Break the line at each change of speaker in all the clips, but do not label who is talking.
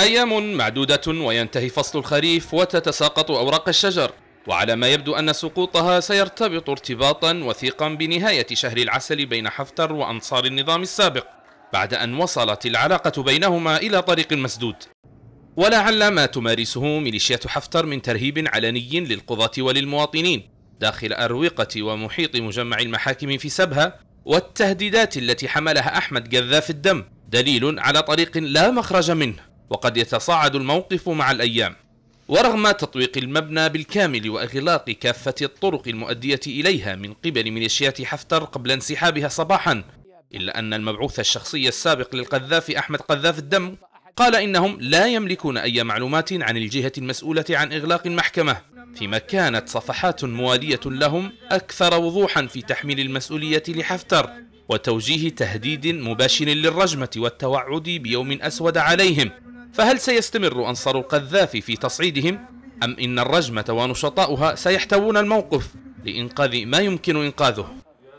أيام معدودة وينتهي فصل الخريف وتتساقط أوراق الشجر وعلى ما يبدو أن سقوطها سيرتبط ارتباطا وثيقا بنهاية شهر العسل بين حفتر وأنصار النظام السابق بعد أن وصلت العلاقة بينهما إلى طريق مسدود ولعل ما تمارسه ميليشيات حفتر من ترهيب علني للقضاة وللمواطنين داخل أروقة ومحيط مجمع المحاكم في سبها والتهديدات التي حملها أحمد جذاف الدم دليل على طريق لا مخرج منه وقد يتصاعد الموقف مع الأيام ورغم تطويق المبنى بالكامل وإغلاق كافة الطرق المؤدية إليها من قبل ميليشيات حفتر قبل انسحابها صباحا إلا أن المبعوث الشخصي السابق للقذافي أحمد قذاف الدم قال إنهم لا يملكون أي معلومات عن الجهة المسؤولة عن إغلاق المحكمة فيما كانت صفحات موالية لهم أكثر وضوحا في تحميل المسؤولية لحفتر وتوجيه تهديد مباشر للرجمة والتوعد بيوم أسود عليهم فهل سيستمر أنصار القذافي في تصعيدهم؟ أم إن الرجمة ونشطاؤها سيحتوون الموقف لإنقاذ ما يمكن إنقاذه؟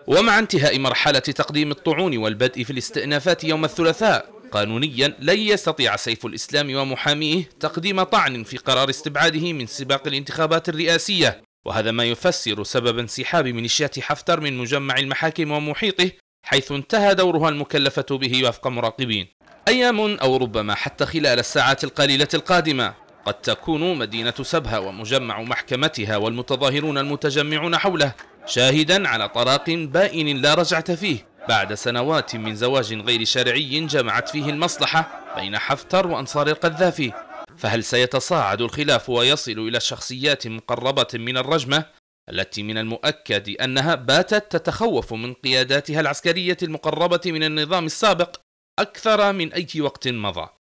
ومع انتهاء مرحلة تقديم الطعون والبدء في الاستئنافات يوم الثلاثاء قانونيا لن يستطيع سيف الإسلام ومحاميه تقديم طعن في قرار استبعاده من سباق الانتخابات الرئاسية وهذا ما يفسر سبب انسحاب ميليشيات حفتر من مجمع المحاكم ومحيطه حيث انتهى دورها المكلفة به وفق مراقبين أيام أو ربما حتى خلال الساعات القليلة القادمة قد تكون مدينة سبها ومجمع محكمتها والمتظاهرون المتجمعون حوله شاهدا على طلاق بائن لا رجعة فيه بعد سنوات من زواج غير شرعي جمعت فيه المصلحة بين حفتر وأنصار القذافي فهل سيتصاعد الخلاف ويصل إلى شخصيات مقربة من الرجمة التي من المؤكد أنها باتت تتخوف من قياداتها العسكرية المقربة من النظام السابق أكثر من أي وقت مضى